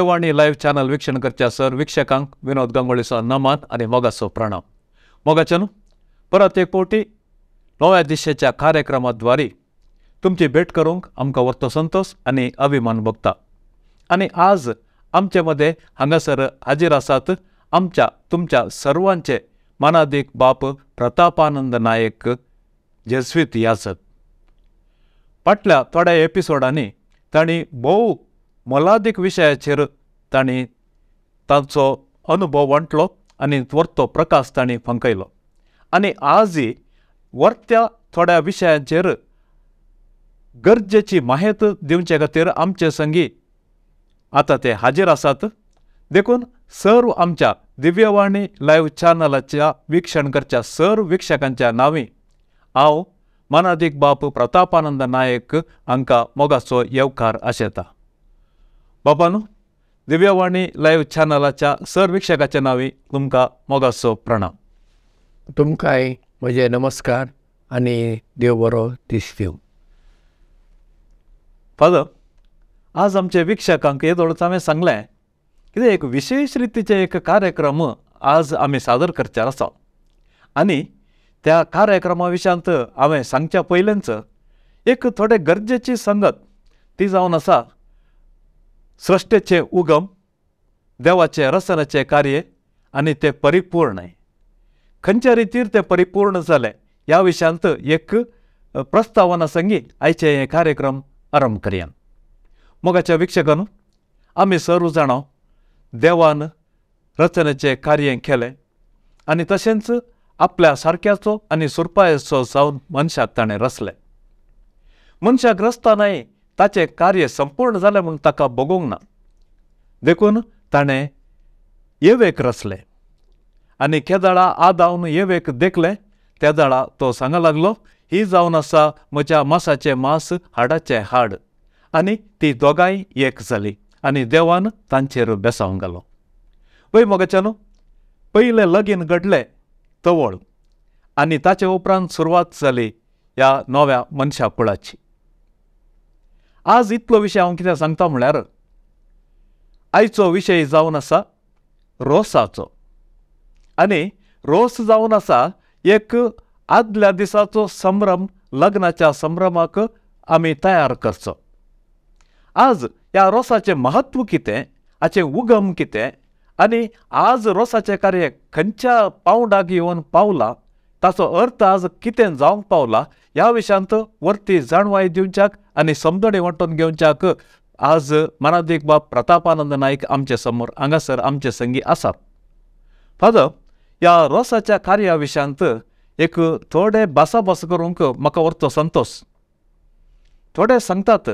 वाणी live live channel विक्षण sir विक्षकांक विनोद गांगोळेचो नमन आनी मोगाचो प्रणाम मोगाच्या न्हू परत एक फावटी नव्या दिशेच्या कार्यक्रमाद्वारे तुमची भेट करूंक आमकां व्हरतो संतोष आणि अभिमान भोगता आणि आज आमचे मदें हांगासर हाजीर आसात आमच्या तुमच्या सर्वांचे मनादीक बाप प्रतापानंद नायक जसवीत यासत फाटल्या थोड्या एपिसोडांनी तांणी भोव मोलादीक विशयाचेर तांणी तांचो अनुभव वांटलो आनी वर्तो प्रकाश तांणी फंकयलो आनी आजय वर्त्या थोड्या विशयांचेर गरजेची माहेत दिवचे खातीर आमचे संगी आतां ते हाजीर आसात देखून सर्व आमच्या दिव्यवाणी लायव्ह चॅनलाच्या विक्षण करच्या सर्व विक्षकांच्या नांवी हांव मनादीक बाप प्रतापानंद नायक हांकां मोगाचो येवकार आशेता बापानो दिव्यावाणी लाईव्ह चॅनलाच्या सर विक्षकाच्या नावे तुमका मोगासो प्रणाम तुमकाय म्हजे नमस्कार आणि देव बरो दीस फादर आज आमच्या विक्षकांक येदोळच हांवें सांगलें कितें एक विशेश रितीचे एक कार्यक्रम आज आमी सादर करचे आसा आनी त्या कार्यक्रमा विशयांत हांवें सांगच्या पयल्यांच एक थोडे गरजेची संगत ती जावन आसा सृष्टेचे उगम देवाचे रसनाचे कार्य आणि ते परिपूर्ण खंच्या रितीर ते परिपूर्ण झाले ह्या विषयांत एक प्रस्तावना संगीत आयचे हे कार्यक्रम आरंभ करया मोगाच्या विक्षकान आम्ही सर्व जाणो देवान रचनेचे कार्य केले आणि तसेच आपल्या सारक्याचो आणि सुरपायचो जाऊन मनशाक ताणें रचले मनशाक नाही ताचें कार्य संपूर्ण जालें म्हूण ताका बोगूंक ना देखून ताणें येवेक रचले आनी केदाळा आदावन येवेक देखलें दाळा तो सांगा लागलो ही जावन आसा म्हज्या मासाचें मास हाडाचें हाड आनी ती दोगांय एक जाली आनी देवान तांचेर बेसावंक घालो पय मोगाच्यान पयलें लगीन घडलें तवळ आनी ताचे उपरांत सुरवात जाली ह्या नव्या मनशा कुळाची आज इतलो विशय हांव कितें सांगता म्हळ्यार आयचो विशय जावन आसा रोसाचो आनी रोस जावन आसा एक आदल्या दिसाचो संभ्रम लग्नाच्या संभ्रमाक आमी तयार करचो आज ह्या रोसाचें महत्व कितें हाचें उगम कितें आनी आज रोसाचें कार्य खंयच्या पावंडाक येवन पावलां ताचो अर्थ आज कितें जावंक पावला ह्या विशयांत वरती जाणवाय दिवच्याक आणि समदडे घेऊन चाक आज मनादीक बाब प्रतापानंद नाईक आमच्या समोर हांगासर आमचे संगी असा फादर ह्या रोसाच्या कार्या एक थोडे भासाभास करूंक म्हाका वरतो संतोष थोडे सांगतात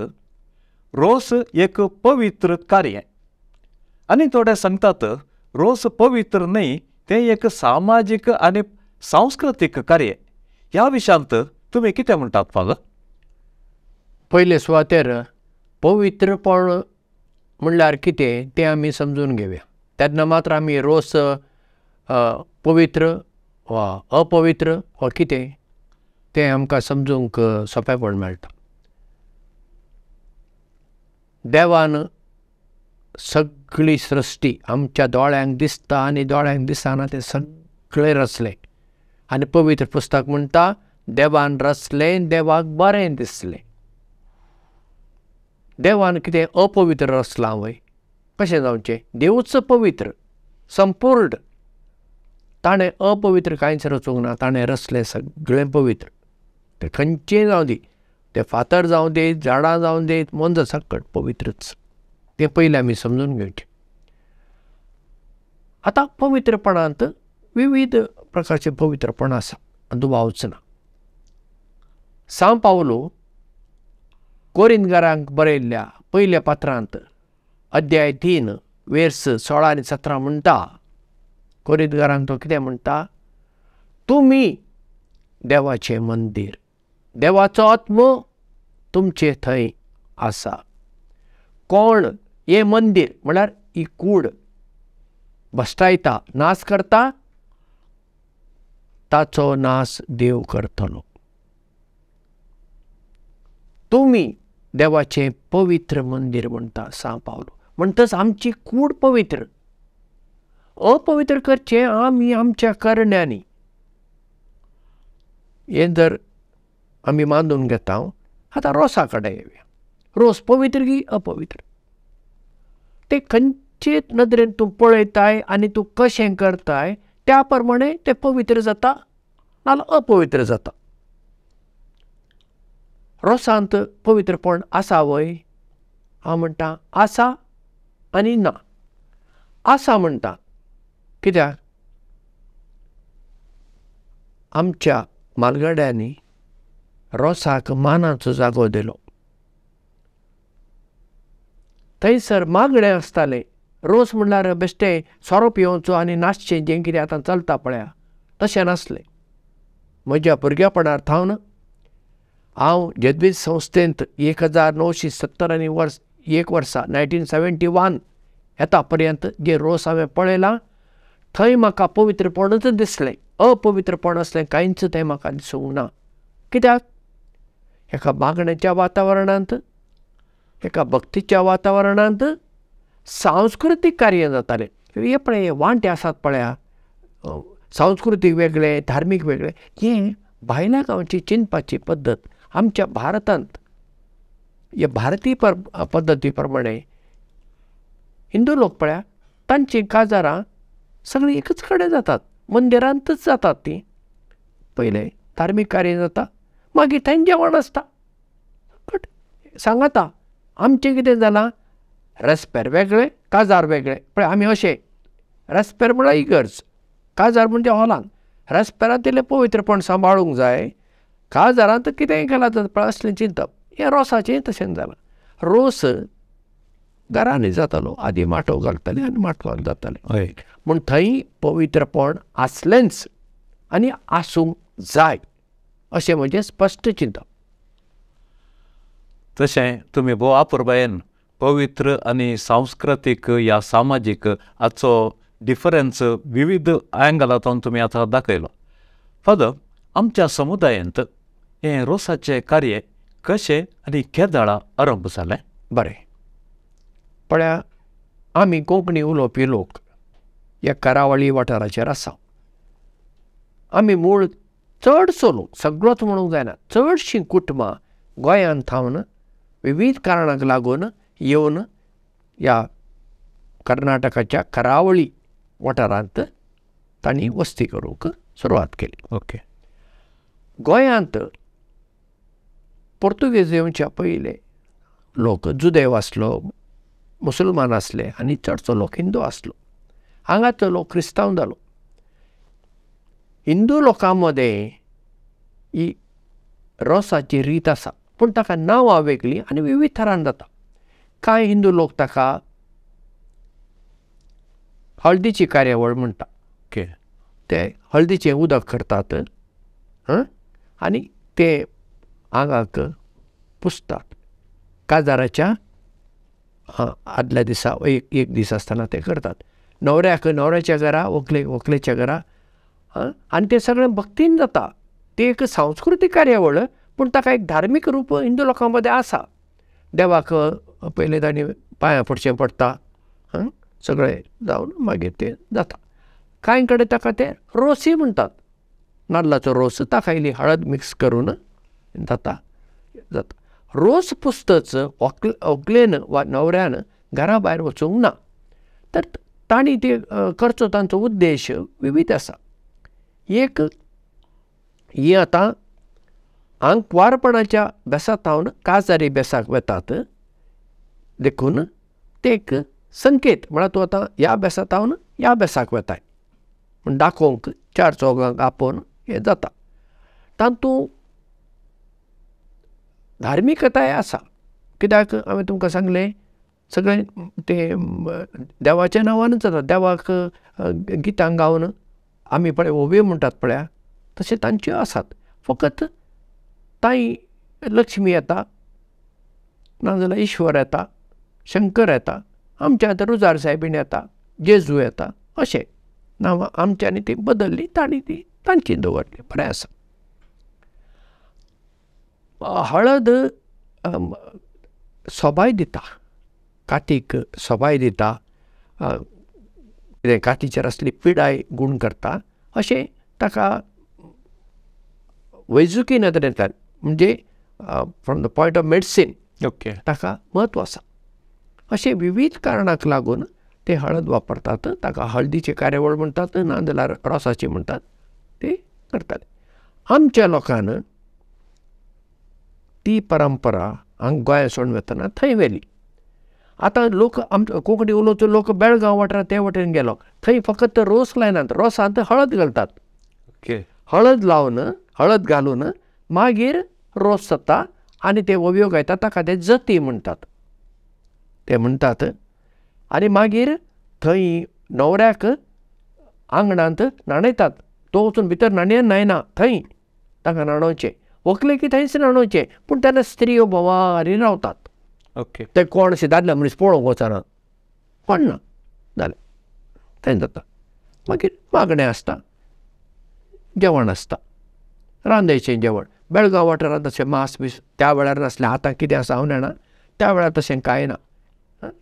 रोस एक पवित्र कार्य आणि थोडे सांगतात रोस पवित्र नाही ते एक सामाजिक आणि सांस्कृतिक कार्य ह्या विशयांत तुम्ही किती म्हणतात फादर पहिले सुवातेर पवित्रपण म्हणल्यार कितें तें आमी समजून घेवया तेन्ना मात्र आमी रोस पवित्र वा अपवित्र वा कितें तें आमकां समजूंक सोंपेपण मेळटा देवान सगळी सृश्टी आमच्या दोळ्यांक दिसता आनी दोळ्यांक दिसना तें सगळें रचलें आनी पवित्र पुस्तक म्हणटा देवान रचलें देवाक बरें दिसलें देवान कितें अपवित्र रचलां वय कशें जावचें देवूच पवित्र संपूर्ण ताणें अपवित्र कांयच रचूंक ना ताणें रचलें सगळें पवित्र तें खंयचेंय जावं दी तें फातर जावं दीत झाडां जावं देत मोनजासाक सक्कट पवित्रच तें पयलें आमी समजून घेवचें आतां पवित्रपणांत विविध प्रकारचें पवित्रपण आसा दुबावच ना सांग पावलो कोरिंदगारांक बरयल्ल्या पयल्या पात्रांत अध्याय तीन वेर्स सोळा आनी सतरा म्हणटा कोरिंदगारांक तो कितें म्हणटा तुमी देवाचें मंदीर देवाचो आत्मो तुमचे थंय आसा कोण हे मंदीर म्हळ्यार ही कूड भश्टायता नाश करता ताचो नाश देव करतलो तुम्ही देवाचे पवित्र मंदिर म्हणता सां पावलो म्हणतस आमची कूड पवित्र अपवित्र करचे आम्ही आमच्या करण्याने हे जर आम्ही मानून घेता आता रोसाकडे येऊया रोस पवित्र की अपवित्र ते खंचेत नदरेन तू पळयताय आणि तू कशें करताय त्याप्रमाणे ते पवित्र जाता नाल्या अपवित्र जाता रोसांत पवित्रपण आसा वय हांव म्हणटा आसा आनी ना आसा म्हणटा कित्याक आमच्या मालगड्यांनी रोसाक मानाचो जागो दिलो थंयसर मागडें आसतालें रोस म्हणल्यार बेश्टे सोरो पिवचो आनी नाचचें जें कितें आतां चलता पळया तशें नासलें म्हज्या भुरगेपणार थावन हांव जदवीज संस्थेंत एक हजार सत्तर आनी वर्स एक वर्सा नायन्टीन सेवन्टी वन येता पर्यंत जे रोस हांवें पळयलां थंय म्हाका पवित्रपणच दिसलें अपवित्रपण असलें कांयच तें म्हाका दिसूंक ना कित्याक एका मागण्याच्या वातावरणांत एका भक्तीच्या वातावरणांत सांस्कृतीक कार्य जातालें हे पळय हे वांटे आसात पळया सांस्कृतीक वेगळे धार्मीक वेगळे हे भायल्या गांवची चिंतपाची पद्दत आमच्या भारतात या भारतीय पर पद्दती प्रमाणे हिंदू लोकपळ्या तांची काजारां सगळीं एकच कडेन जातात मंदिरांतच जातात ती पयलें धार्मीक कार्य जाता मागीर थंय जेवण आसता बट सांगाता आमचें कितें जालां रस्प्यार वेगळे काजार वेगळे पण आमी अशें रेस्पेर म्हळ्यार इगर्ज काजार म्हणजे हॉलान रेस्पेरांत इल्लें पवित्रपण सांबाळूंक जाय काळाजारान तर कितेंय केलां तर प्रश्न चिंतप हें रोसाचेंय तशेंच झालं रोस घरांनी जातालो आधी माटो घालताले आणि माटवान जाताले म्हण थंय पवित्रपण आसलेंच आणि आसूंक जाय अशें म्हणजे स्पश्ट चिंतप तशें तुमी भोव आपुर्बायेन पवित्र आनी सांस्कृतीक या सामाजीक हाचो डिफरन्स विविध अँगलांतून तुमी आतां दाखयलो फादर आमच्या समुदायांत हे रोसाचे कार्य कसे आणि केदळा आरंभ झाले बरे पण आम्ही कोंकणी उलोवपी लोक या करावळी वाठाराचेर आसा आम्ही मूळ चडसो लोक सगळोच म्हणूंक जायना चडशीं कुटुंबां गोंयांत थावन विविध कारणांक लागून येवन ह्या कर्नाटकाच्या करावळी वाठारांत तांणी वस्ती करूंक सुरवात केली ओके गोंयांत पोर्तुगेज येवच्या पयले लोक जुदेव आसलो मुसलमान असले आनी चडचो लोक हिंदू आसलो हांगाचो लोक क्रिस्तांव जालो हिंदू लोकां मदें ही रोसाची रीत आसा पूण ताका नांवां वेगळीं आनी विविध थरान जाता कांय हिंदू लोक ताका हळदीची कार्यावळ म्हणटा ओके ते हळदीचें उदक करतात आनी ते ಆಗಾಗ पुसतात काजाराच्या आदल्या दिसा एक एक दीस आसतना ते करतात नवऱ्याक नवऱ्याच्या घरा व्हंकले व्हंकलेच्या घरा आनी ते सगळें भक्तीन जाता ते एक सांस्कृतीक कार्यावळ पूण ताका एक धार्मीक रूप हिंदू लोकां मदें आसा देवाक पयलीं पाया पांयां पडचें पडटा सगळें जावन मागीर तें जाता कांय कडेन ताका ते रोसी म्हणटात नाल्लाचो रोस ताका हळद मिक्स करून जाता जाता रोज पुस्तच ओकल ओकलेन वा नवऱ्यानं घराभायर वचूंक ना तर तांणी ते करचो तांचो उद्देश विविध आसा एक ही आतां आंकवारपणाच्या बेसातावन काजारी बेसाक वेतात देखून ते एक संकेत म्हळ्यार तूं आतां ह्या बेसातावन ह्या बेसाक वेताय म्हण दाखोवंक चार चौगांक आपोवन हें जाता तातूंत धार्मीक कथाय आसा कित्याक हांवें तुमकां सांगलें सगळें तें देवाच्या नांवानूच जाता देवाक गितां गावन आमी पळय ओबे म्हणटात पळय तशें तांच्यो आसात फकत ताई लक्ष्मी येता नाजाल्यार ईश्वर येता शंकर येता आमच्या आतां रुजार सायबीण येता जेजू येता अशें नांवां आमच्यानी ती बदल्लीं तांणी ती तांची दवरली बरें आसा हळद सोबाय दिता कातीक सोबाय दिता कितें कातीचेर आसली पिडाय गूण करता अशें ताका वैजुकी नदरेंतल्यान म्हणजे from the point of medicine okay ताका म्हत्व आसा अशें विविध कारणाक लागून ते हळद वापरतात ताका हळदीची कार्यावळ म्हणटात नाजाल्यार रोसाची म्हणटात ते करतात आमच्या लोकांना ती परंपरा हांगा गोंया सोडून वेतना थंय व्हेली आतां लोक आम कोंकणी उलोवचो लोक बेळगांव वाठारांत ते वाटेन गेलो थंय फकत रोस लायनात रोसांत हळद घालतात ओके हळद लावन हळद घालून मागीर रोस जाता आनी ते वव्यो गायतात ताका ते जती म्हणतात ते म्हणतात आनी मागीर थंय न्हवऱ्याक आंगणांत न्हाणयतात तो वचून भितर न्हाणयन न्हायना थंय ताका न्हाणोवचें व्हंकले कितेंच रांदोचें पूण तेन्ना स्त्रियो हो बोवारी रावतात ओके ते कोण शिदारले मनीस पळोवंक वचना पण ना जालें तें जाता मागीर मागणें आसता जेवण आसता रांदायचें जेवण बेळगांव वाठारांत तशें मास बीस त्या वेळार नासलें आतां कितें आसा हांव जाणा त्या वेळार तशें कांय ना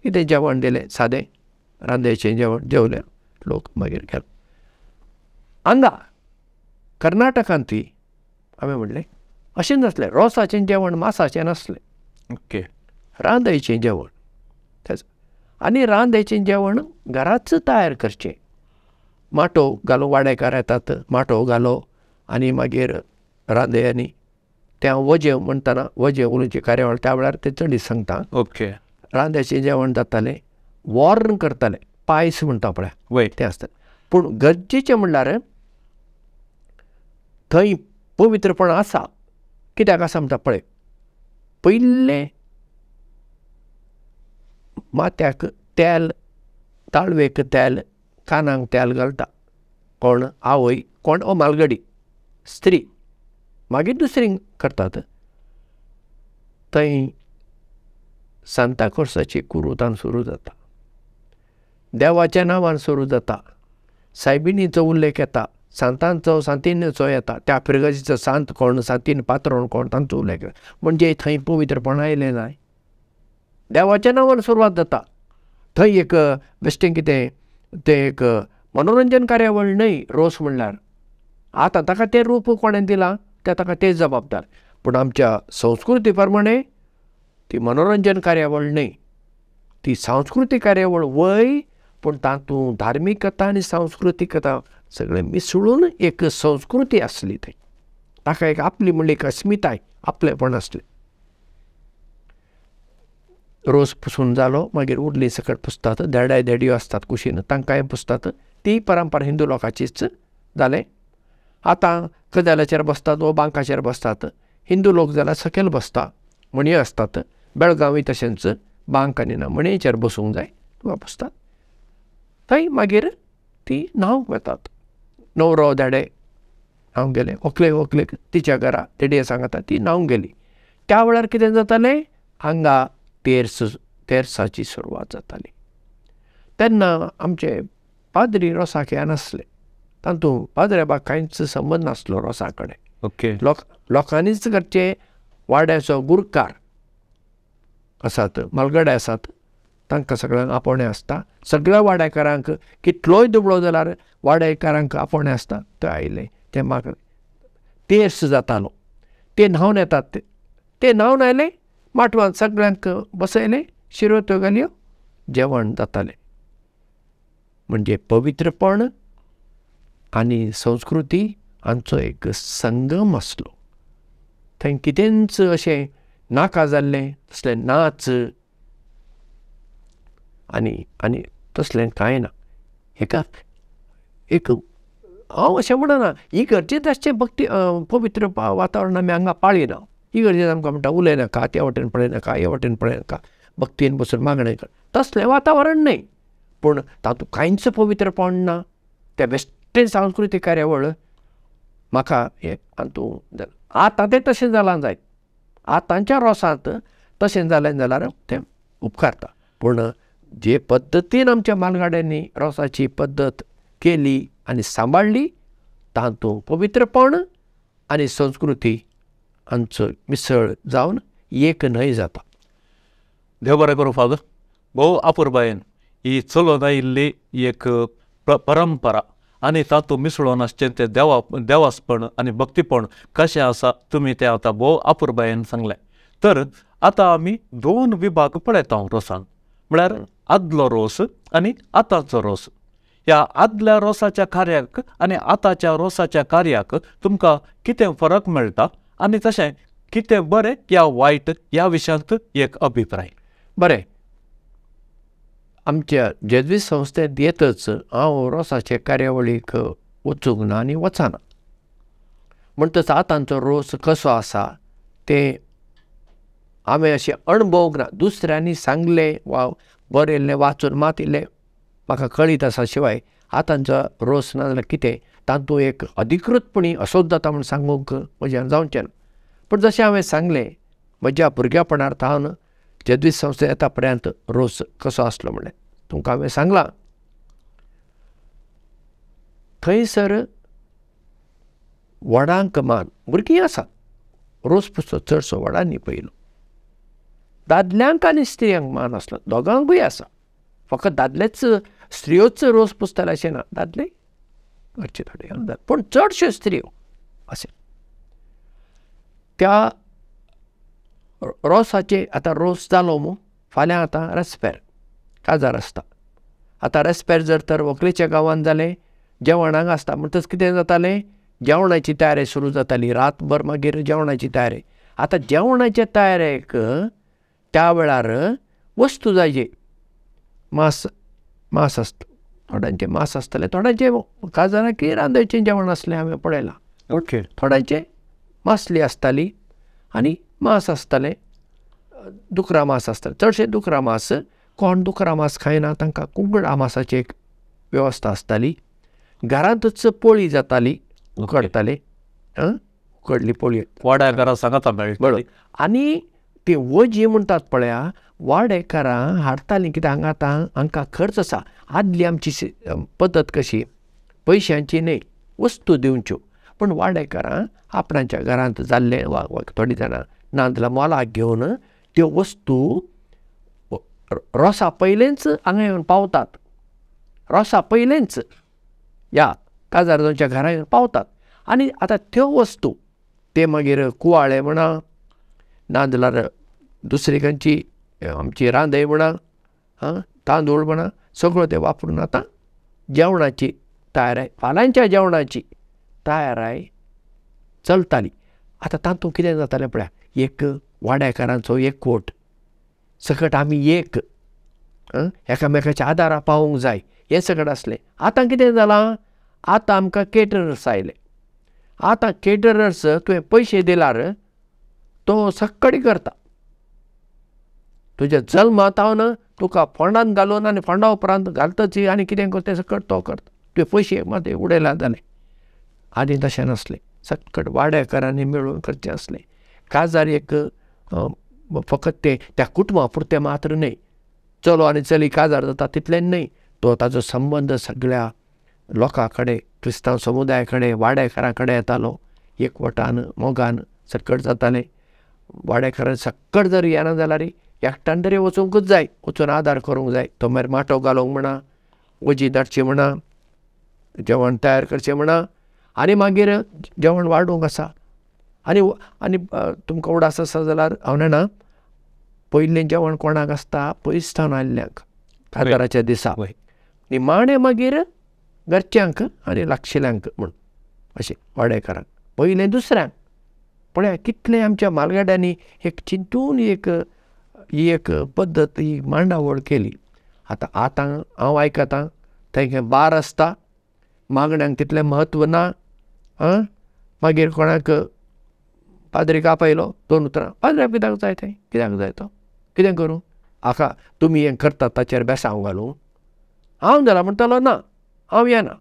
कितें जेवण दिलें सादें रांदायचें जेवण जेवलें लोक मागीर गेलो हांगा कर्नाटकांत ती हांवें म्हणलें अशें नासलें रोसाचें जेवण मासाचें नासलें ओके रांदयचें जेवण आनी रांदेचें जेवण घराच तयार करचें माटो घालो वाडेकार येतात माटो घालो आनी मागीर आनी तें हांव वजें म्हणटना वजें उलोवचें कार्यावळ त्या वेळार तें चडी सांगता ओके रांद्याचें जेवण जातालें वॉर्न करतालें पायस म्हणटा पळय वय तें आसता पूण गरजेचें म्हणल्यार थंय पवित्रपण आसा आसा casamos पळय पयलें माथ्याक तेल ताळवेक तेल कानांक तेल घालता कोण आवय कोण ओ मालगडी स्त्री मागीर दुसरी करतात थंय सांता कोर्साची कुरुतान सुरू जाता देवाच्या नांवान सुरू जाता सायबिणीचो उल्लेख येता सांतांचो सांतीन जो येता त्या पिरगजीचो सांत कोण सांतीन पात्र कोण तांचो उल्लेख म्हणजे थंय पवित्रपण आयलें जाय देवाच्या नांवान सुरवात जाता थंय एक बेश्टें कितें तें एक मनोरंजन कार्यावळ न्हय रोस म्हणल्यार आतां ताका तें रूप कोणें दिलां तें ताका तेच जबाबदार पूण आमच्या संस्कृती प्रमाणे ती मनोरंजन कार्यावळ न्हय ती सांस्कृतीक कार्यावळ वय पूण तातूंत धार्मिकता आनी सांस्कृतीकता सगळे मिसळून एक संस्कृती असली ते ताका एक आपली म्हणली एक आहे आपलेपण असले रोज पुसून जालो मागीर उरली सकट पुसतात देडाय देडयो असतात कुशीन तांकांय पुसतात ती परंपरा हिंदू लोकांचीच झाले आतां कदेलाचेर बसतात वो बांकाचेर बसतात हिंदू लोक जाल्यार सकयल बसता म्हणी असतात बेळगांवी तशेंच बांक आनी ना म्हणयेचेर बसूंक जाय बसतात थंय मागीर ती न्हांवक वेतात नवरो धाडे हांव गेले व्हंकलेक व्हंकलेक तिच्या घरा तेडये सांगता ती न्हांव गेली त्या वेळार कितें जातालें हांगा तेरस तेरसाची सुरवात जाताली तेन्ना आमचे पाद्री रोसाक हे नासले तातूंत पाद्रेबाक कांयच संबंद नासलो रोसा कडेन ओके लोक लोकांनीच घरचे वाड्याचो गुरकार आसात मालगडे आसात तांकां सगळ्यांक आपोणें आसता सगळ्या वाड्याकारांक कितलोय दुबळो जाल्यार वाड्याकारांक आपोणें आसता थंय आयले ते म्हाका तेर्स जातालो ते न्हांवन येतात ते ते न्हांवन आयले माटवान सगळ्यांक बसयले शिरवत्यो जेवण जातालें म्हणजे पवित्रपण आनी संस्कृती हांचो एक संगम आसलो थंय कितेंच अशें नाका जाल्लें तसले नाच आणि आणि అని ना తస్లేండి एक एक हा असे ಈಗ ಅರ್ಜಿದ ಅಷ್ಟೇ ಭಕ್ತಿ भक्ती पवित्र ನಮಗೆ ಹಂಗೆ ಪಾಳಿನ ಈಗ ಅರ್ಜಿದ ನಮ್ಗೆ ಮಟ ಉಲೇನ ಕಾ त्या वटेन पळयना का हे वटेन पळयना का भक्तीन बसून मागणे कर तसलें वातावरण न्हय पूण तातूंत कांयच पवित्रपण ना त्या बेश्टेन सांस्कृतीक कार्यावळ म्हाका हे तूं आतां तें तशें जालां जायत आतांच्या रोसांत तशें जालें जाल्यार तें उपकारता पूण जे पद्धतीन आमच्या मालगाड्यांनी रोसाची पद्धत केली आणि सांभाळली तांतो पवित्रपण आणि संस्कृती हांचो मिसळ जाऊन एक न्हय जाता देव बरं करू फादर भाऊ आपुरबायेन ही चलून आयिल्ली एक परंपरा आणि तातूंत मिसळून आसचें ते देवा देवासपण आनी भक्तीपण कशें आसा तुमी तें आतां भोव आपुरबायेन सांगलें तर आतां आमी दोन विभाग पळयता रोसान म्हळ्यार आदलो रोस आनी आतांचो रोस ह्या आदल्या रोसाच्या कार्याक आनी आतांच्या रोसाच्या कार्याक तुमकां कितें फरक मेळटा आनी तशें कितें बरें या वायट ह्या विशयांत एक अभिप्राय बरें आमच्या जेजवी संस्थेंत येतच हांव रोसाचे कार्यावळीक वचूंक ना आनी वचना म्हणटच आतांचो रोस कसो आसा तें हांवें अशें अणभोग ना दुसऱ्यांनी सांगलें वा बरयल्लें वाचून मात इल्लें म्हाका कळीत आसा शिवाय आतांचो रोस ना जाल्यार कितें तातूंत एक अधिकृतपणी असोच जाता म्हूण सांगूंक म्हज्यान जावचें ना पूण जशें हांवें सांगलें म्हज्या भुरगेपणार हांव जेदवीस संस्थे येता पर्यंत रोस कसो आसलो म्हणलें तुमकां हांवें सांगलां थंयसर व्हडांक मान भुरगीं आसा रोस पुस्तक चडसो व्हडांनी पयलो दादल्यांक आनी स्त्रियांक मान आसलो दोगांकूय आसा फकत दादलेच स्त्रियोच रोस पुसतले अशें ना दादले घरचे थोडे पण पूण चडश्यो स्त्रियो असे त्या रोसाचे आतां रोस जालो मग फाल्यां आतां रेस्पेर काजार आसता आतां रेस्पेर जर तर व्हंकलेच्या गांवांत जालें जेवणाक आसता म्हणटच कितें जातालें जेवणाची तयारी सुरू जाताली रातभर मागीर जेवणाची तयारी आतां जेवणाचे तयारेक वेळार वस्तू जायजे मास मास आसता थोड्यांचे मास थोड्यांचे काजारा की रांदायचे जेवण आसलें हांवें पळयलां ओके थोड्यांचे मासली आसताली आनी मास आसताले दुकरा मास आसताले चडशें दुकरा मांस कोण दुकरा मास खायना तांकां कुंकड मासाची एक वेवस्था आसताली घरांतच पोळी जाताली उकडताले आं उकडली पोळी वाड्यार घरा सांगाता आणि आनी वजी म्हणतात पळया वाडेकारां हाडताली कित्याक हांगा आतां हांकां खर्च आसा आदली आमची पद्दत कशी पयशांची न्हय वस्तू दिवच्यो पूण वाडेकारां आपणाच्या घरांत जाल्लें वा थोडी जाणां जाल्यार मोलाक घेवन त्यो वस्तू रोसा पयलेंच हांगा येवन पावतात रोसा पयलेंच ह्या दोनच्या घरां येवन पावतात आनी आतां त्यो वस्तू ते मागीर कुवाळे म्हणा जाल्यार दुसरेकांची आमची रांदय म्हणा हां तांदूळ म्हणा सगळं ते वापरून आता जेवणाची तयार पालांच्या जेवणाची तयाराय चलताली आतां तातूंत कितें जातालें पळया एक वाड्याकारांचो एक कोट सकट आम्ही एक एकामेकाच्या आदारा पावूंक जाय हें सगळें असले आतां कितें जालां आतां आमकां केटरर्स आयले आतां केटरर्स तुवें पयशे दिल्यार तो सक्कडी करता तुज्या जल्मातावन तुका फोंडान घालून आणि फोंडा उपरांत घालतच आनी कितें ते सकट तो कर तुवें पयशे मात उडयला जालें आदी तशें नासलें सकट वाड्याकारांनी मेळून करचें आसलें काजार एक फकत ते त्या कुटुंबा पुरते मात्र न्हय चलो आनी चली काजार जाता तितले न्हय तो ताजो संबंद सगळ्या लोकां कडेन क्रिस्तांव समुदाया कडेन वाड्याकारा कडेन येतालो एकवटान मोगान सकट जाताले वाड्याकारान सकट जर येना जाल्यार एकठाण तरी वचूंकच जाय वचून आदार करूंक जाय तो मागीर माटो घालूंक म्हणा वजी धाडची म्हणा जेवण तयार करचें म्हणा आनी मागीर जेवण वाडूंक आसा आनी आनी तुमकां उडास आसा जाल्यार हांव ना पयलें जेवण कोणाक आसता पयस थावन आयल्ल्यांक आदाराच्या दिसा निमाणे मागीर घरच्यांक आनी लागशिल्ल्यांक म्हूण अशें वाडेकारांक पयलें दुसऱ्यांक पळया कितलें आमच्या मालगाड्यांनी एक चिंतून एक ही एक पद्दत ही मांडावळ केली आतां आतां हांव आयकतां थंय बार आसता मागण्यांक तितलें म्हत्व ना आं मागीर कोणाक पाद्री आयलो दोन उतरां पाद्र्याक कित्याक जाय थंय कित्याक जाय तो कितें करूं हाका तुमी हें करतात ताचेर बेसांव घालूं हांव जाला म्हणटालो ना हांव येना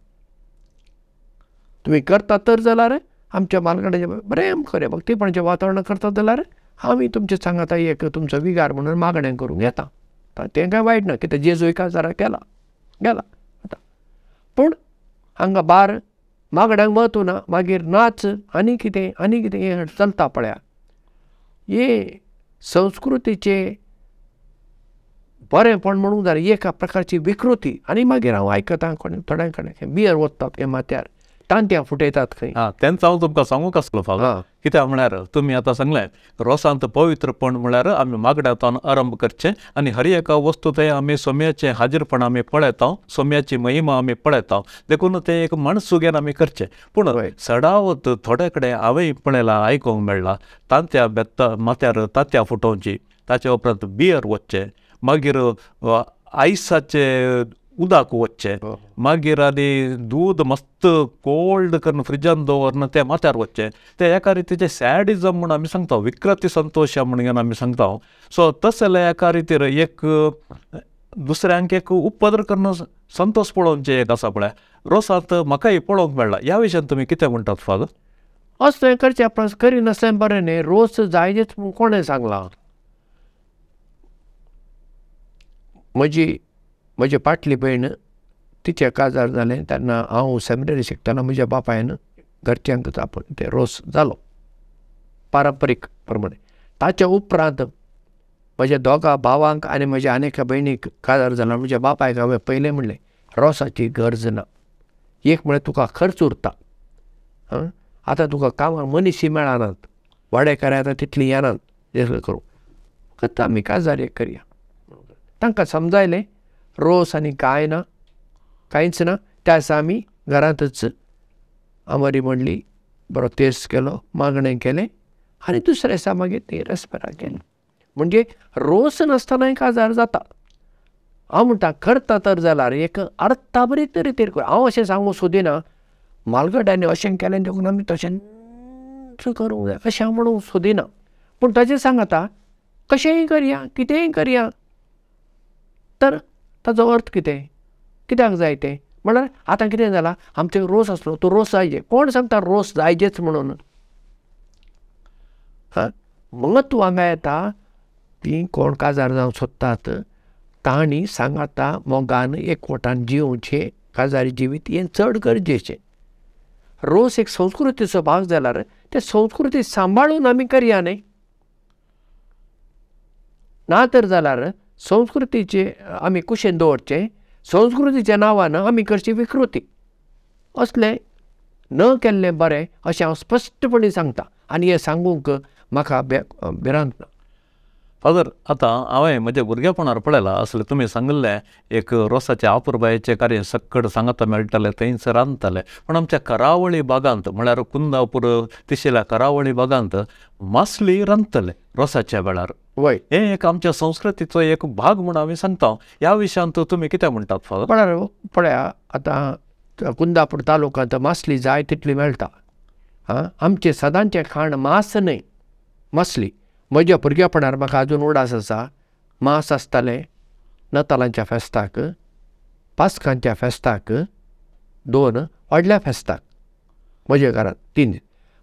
तुमी करतात तर जाल्यार आमच्या मालकाडे बरें खरें भक्तीपणाचें वातावरण करतात जाल्यार आम्ही तुमचे सांगाता एक तुमचा विगार म्हणून मागणें करूंक घेता ते काय वाईट ना कित्याक का जरा केला गेला आता पूण हांगा बार मागण्यांक महत्व ना मागीर नाच आनी कितें आनी कितें हें चलता पळया हे संस्कृतीचे बरेंपण म्हणूंक जाय एका प्रकारची विकृती आनी मागीर हांव आयकतां कोणी थोड्यां कडेन बियर ओततात हे माथ्यार तांत्या फुटयतात खंय आं तेन्ना हांव तुमकां सांगू आसलो फाल्यां कित्याक म्हळ्यार तुमी आतां सांगलें रोसांत पवित्रपण म्हळ्यार आमी मागडातान आरंभ करचें आनी हर एका वस्तू तें आमी सोम्याचें हाजीरपण आमी पळयता सोम्याची महिमा आमी पळयता देखून तें एक सुगेन आमी करचें पूण सडावत थोडे कडेन हांवें पळयलां आयकूंक मेळ्ळां तांत्या बेत्ता माथ्यार तांत्या फुटोवची ताचे उपरांत बियर वचचें मागीर आयसाचे उदक वच्चे मागीर आदी दूद मस्त कोल्ड करून फ्रिजान दवरन ते माथ्यार वच्चे ते एका रितीचे सॅडिजम म्हूण आमी सांगता विक्रती संतोश म्हणून आमी सांगता सो तस जाल्यार एका रितीर एक दुसऱ्यांक एक उपद्र करून संतोष पळोवचे एक आसा पळय रोसांत म्हाकाय पळोवंक मेळ्ळा ह्या विशयान तुमी कितें म्हणटात फादर असलें करचें आपण करिनासलें बरें न्ही रोस जायतेच कोणें सांगलां म्हजी म्हजे पाटली भयण तिचे काजार जालें तेन्ना हांव सेमिनरी शिकतना म्हज्या बापायन घरच्यांकच आपण ते रोस जालो पारंपारीक प्रमाणे ताच्या उपरांत म्हज्या दोगा भावांक आनी म्हज्या आनी एका भयणीक काजार जाला म्हज्या बापायक हांवें पयलें म्हणलें रोसाची गरज ना एक म्हळ्यार तुका खर्च उरता आतां तुका कामां मनीशी मेळनात वाडेकारां आतां तितलीं येनात करूं आमी काजार एक करया तांकां समजायलें रोस आणि काय ना काहीच ना त्यास आम्ही घरातच आमरी म्हणली बरो तेस केलो मागणे केले आणि दुसऱ्या दिसा मागीर ती केलं म्हणजे रोस नासतना एक आजार जाता हांव करता तर जाल्यार एक अर्था बरे तरी तरी कर हांव अशें सांगूं सोदिना मालगड्याने अशें केलें देखून आमी तशें करूंक जाय अशें हांव म्हणूंक सोदिना पूण ताचें सांगता कशेंय करया कितेंय करया तर ताचो अर्थ कितें कित्याक जाय तें म्हणल्यार आतां कितें जालां आमचे रोस आसलो तो रोस जायचे कोण सांगता रोस जायचेच म्हणून तू हांगा येता ती कोण काजार जावंक सोदतात तांणी सांगाता मोगान एकवटान जिवचे काजारी जिवीत हें चड गरजेचें रोस एक संस्कृतीचा भाग जाल्यार ते संस्कृती सांबाळून आमी करया न्ही ना तर जाल्यार संस्कृतीचे आम्ही कुशेन दवरचें संस्कृतीच्या नावानं आम्ही करची विकृती असले न केल्लें बरे अशें हांव स्पश्टपणी सांगता आनी हें सांगूंक म्हाका बे भिरांत फादर आतां हांवें म्हज्या भुरगेपणार पळयलां असलें तुमी सांगिल्लें एक रोसाचें आपुरबायेचें कार्य सक्कड सांगता मेळटालें थंयच रांदतालें पूण आमच्या करावळी बागांत म्हळ्यार कुंदापूर तिशिल्या करावळी बागांत मासली रांदतले रोसाच्या वेळार वय हे एक आमच्या संस्कृतीचो एक भाग म्हूण हांवें सांगता ह्या विशयांत तुमी कितें म्हणटात फादर म्हळ्यार पळया आतां कुंदापूर तालुक्यांत मासली जाय तितली मेळटा आं आमचें सदांचें खाण मास न्हय मासली म्हज्या भुरगेपणार म्हाका आजून उडास आसा मास आसतालें नतालांच्या फेस्ताक पास्कांच्या फेस्ताक दोन व्हडल्या फेस्ताक म्हज्या घरांत तीन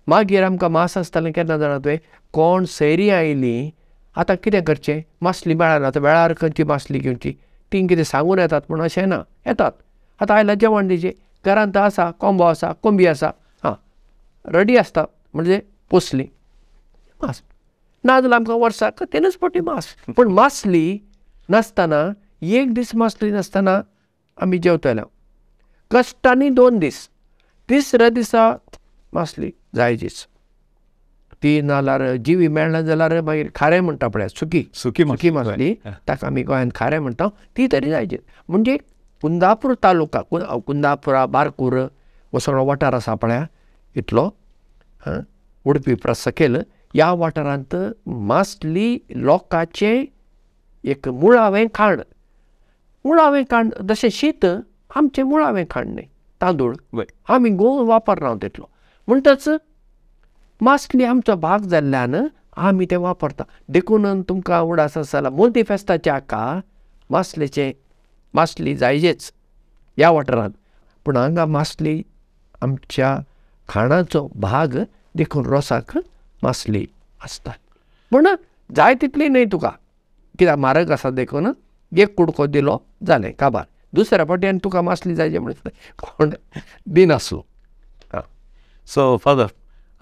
मागीर आमकां मास आसतालें केन्ना जाणा तुवें कोण सैरी आयली आतां कितें करचें मासली मेळार आतां वेळार खंयची मासली घेवची तीं कितें सांगून येतात म्हूण अशें ना येतात आतां आयलां जेवण दिजें घरांत आसा कोंबो आसा कोंबी आसा हां रडी आसता म्हणजे पोसली मास नाजाल्यार आमकां वर्साक तेन्नाच फावटी मास पूण मासली नासतना एक दीस मासली नासतना आमी जेवतले कश्टांनी दोन दीस तिसऱ्या दिसा मासली जायचीच ती नाल्यार जिवी मेळना जाल्यार मागीर खारें म्हणटा पळय सुकी सुकी सुकी मासली ताका आमी गोंयांत खारें म्हणटा ती तरी जायची म्हणजे कुंदापूर तालुका कुंदापुरा बारकूर हो सगळो वाठार आसा पळया इतलो उडपी सकयल ह्या वाठारांत मास्टली लोकांचे एक मुळावें खाण मुळावें खाण जशें शीत आमचें मुळावें खाण न्ही तांदूळ आमी वापर वापरना तितलो म्हणटच मास्टली आमचो भाग जाल्ल्यान आमी तें वापरता देखून तुमकां आवड आसा जाल्यार मोदी फेस्ताच्या हाका मासली जायजेच ह्या वाठारांत पूण हांगा मासली आमच्या खाणाचो भाग देखून रोसाक मासली असतात पूण जाय तितली नाही तुका कित्याक म्हारग आसा देखून एक कुडको दिलो जालें काबार दुसऱ्या पाट्यान तुका मासली जायचे म्हणून कोण दिनासलो सो फादर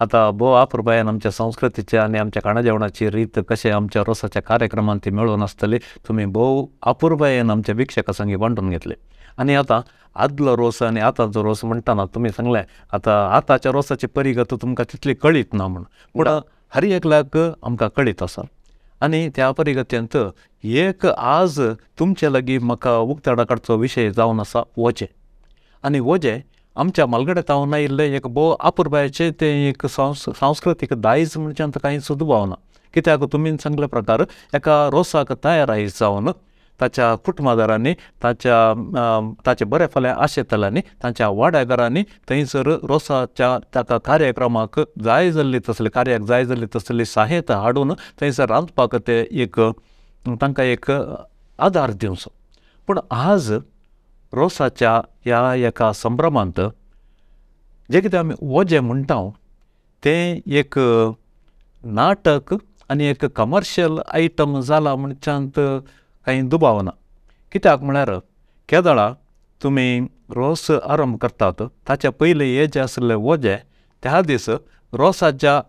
आतां भोव आपुरबायान आमच्या संस्कृतीचे आनी आमच्या खाणा जेवणाची रीत कशें आमच्या रोसाच्या कार्यक्रमान ती मेळोवन आसतली तुमी भोव आमच्या विक्षकांक वांटून घेतले आनी आतां आदलो रोस आनी आतांचो रोस म्हणटाना तुम्ही सांगले आता आताच्या रोसाची परिगत तुमकां तितली कळीत ना म्हूण पूण हर एकल्याक आमकां कळीत असा आणि त्या परिगत्यांत एक आज तुमचे लगी म्हाका उक्ताडा काडचो विषय जावन आसा वजे आनी वजें आमच्या मालगडे तावन इल्ले एक बो आपुरबायेचें ते एक संस सांस्कृतीक दायज म्हणजे आतां कांय सुद्दां भावना कित्याक तुमी सांगले प्रकार एका रोसाक तयार आयज जावन ताच्या कुटुंबादारांनी ताच्या ताचे बऱ्या फाल्यां आशेतलांनी तांच्या वाड्यादारांनी थंयसर रोसाच्या ताका कार्यक्रमाक जाय जाल्ली तसले कार्याक जाय जाल्ली तसली साहित्य हाडून थंयसर रांदपाक ते एक तांकां एक आदार दिवचो पूण आज रोसाच्या ह्या एका संभ्रमांत जे कितें आमी जे म्हणटा तें एक नाटक आनी एक कमर्शियल आयटम जाला म्हणच्यान काही दुबावना कित्याक म्हळ्यार केदळा तुमी रोस आरंभ करतात ताचे पयलीं हे जे आसले वजे त्या दीस रोसाच्या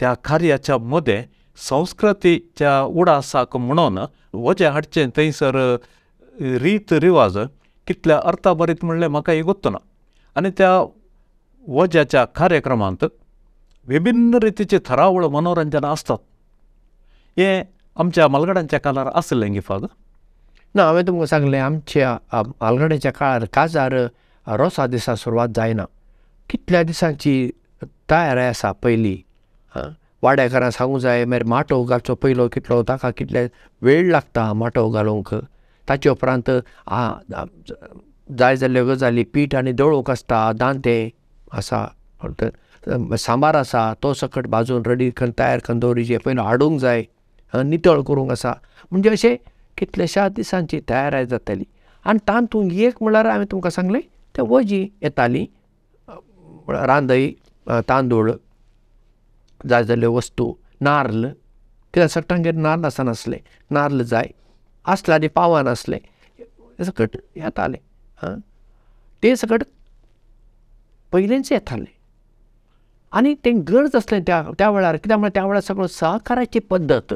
त्या कार्याच्या मदें संस्कृतीच्या उडासाक म्हणून वजे हाडचें थंयसर रीत रिवाज कितल्या अर्था बरीत म्हणलें म्हाका हे गोत्त ना आनी त्या वजाच्या कार्यक्रमांत विभिन्न रितीची थरावळ मनोरंजन आसतात हे आमच्या मालगडांच्या काळार आसलें गिफाद ना हांवें तुमकां सांगलें आमच्या मालगड्याच्या काळार काजार रोसा दिसा सुरवात जायना कितल्या दिसांची तयाराय आसा पयली वाड्याकारां सांगूंक जाय मागीर माटो घालचो पयलो कितलो ताका कितले वेळ लागता माटो घालूंक ताचे उपरांत जाय जाल्ल्यो गजाली पीठ आनी दळूंक आसता दांते आसा सांबार आसा तो सकट भाजून रेडी करून तयार करून दवरिचे पयलो हाडूंक जाय नितळ करूंक आसा म्हणजे अशें कितल्याशा दिसांची तयाराय जाताली आनी तातूंत एक म्हळ्यार हांवें तुमकां सांगलें तें वजी येताली रांदय तांदूळ जाय जाल्ल्यो वस्तू नार्ल कित्याक सट्टांगेर नार्ल आसनासले नार्ल जाय आसला ते पावनासले ते सकट येताले ते सकट पयलींच येताले आनी तें गरज आसलें त्या त्या वेळार कित्याक म्हळ्यार त्या वेळार सगळो सहकाराची पद्दत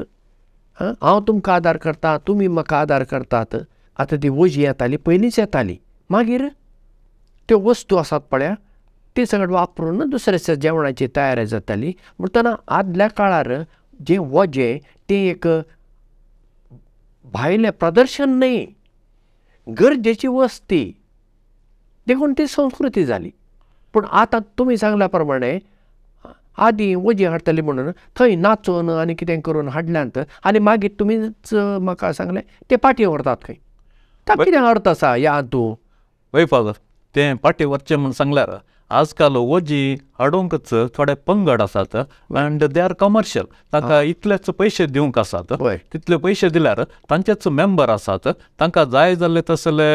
हांव तुमकां आदार करतां तुमी म्हाका आदार करतात आतां ती वजी येताली पयलींच येताली मागीर त्यो वस्तू आसात पळया ती सगळें वापरून दुसऱ्या जेवणाची तयारी जाताली म्हणटना आदल्या काळार जे वजें ते एक भायलें प्रदर्शन न्हय गरजेची वस्ती देखून ती संस्कृती जाली पूण आतां तुमी सांगल्या प्रमाणे आधी वजी हाडटली म्हणून थंय नाचून आनी कितें करून हाडल्यांत आनी मागीर तुमीच म्हाका सांगलें ते पाटी व्हरतात खंय कितें अर्थ आसा या तूं वय फादर तें पाटी व्हरचें म्हूण सांगल्यार आजकाल वजी हाडूंकच थोडे पंगड आसात अँड दे आर कमर्शियल तांकां इतलेच पैसे दिवंक आसात तितले पैसे दिल्यार तांचेच मेंबर आसात तांकां जाय जाल्ले तसले